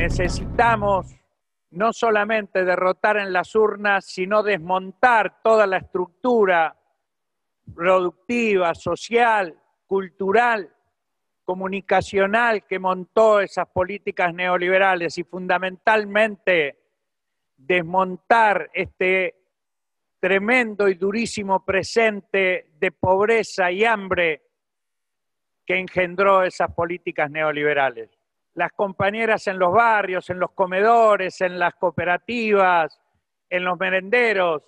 Necesitamos no solamente derrotar en las urnas, sino desmontar toda la estructura productiva, social, cultural, comunicacional que montó esas políticas neoliberales y fundamentalmente desmontar este tremendo y durísimo presente de pobreza y hambre que engendró esas políticas neoliberales las compañeras en los barrios, en los comedores, en las cooperativas, en los merenderos,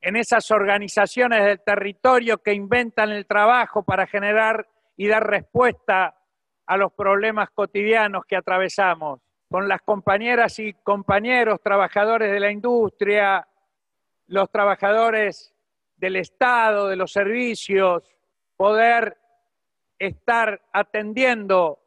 en esas organizaciones del territorio que inventan el trabajo para generar y dar respuesta a los problemas cotidianos que atravesamos, con las compañeras y compañeros trabajadores de la industria, los trabajadores del Estado, de los servicios, poder estar atendiendo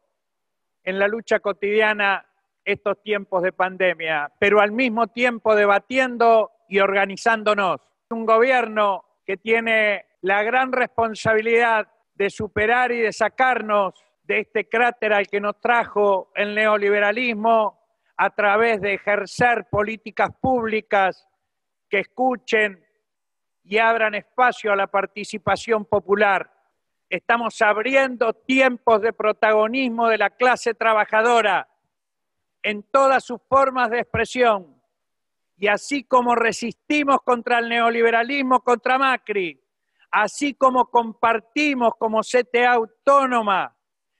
en la lucha cotidiana estos tiempos de pandemia, pero al mismo tiempo debatiendo y organizándonos. Un gobierno que tiene la gran responsabilidad de superar y de sacarnos de este cráter al que nos trajo el neoliberalismo a través de ejercer políticas públicas que escuchen y abran espacio a la participación popular. Estamos abriendo tiempos de protagonismo de la clase trabajadora en todas sus formas de expresión. Y así como resistimos contra el neoliberalismo, contra Macri, así como compartimos como CTA autónoma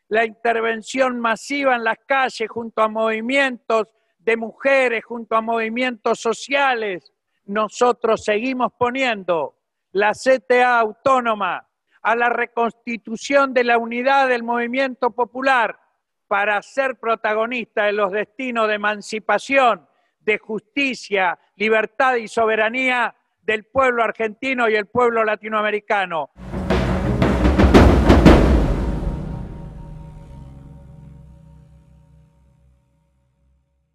la intervención masiva en las calles junto a movimientos de mujeres, junto a movimientos sociales, nosotros seguimos poniendo la CTA autónoma a la reconstitución de la unidad del movimiento popular para ser protagonista de los destinos de emancipación, de justicia, libertad y soberanía del pueblo argentino y el pueblo latinoamericano.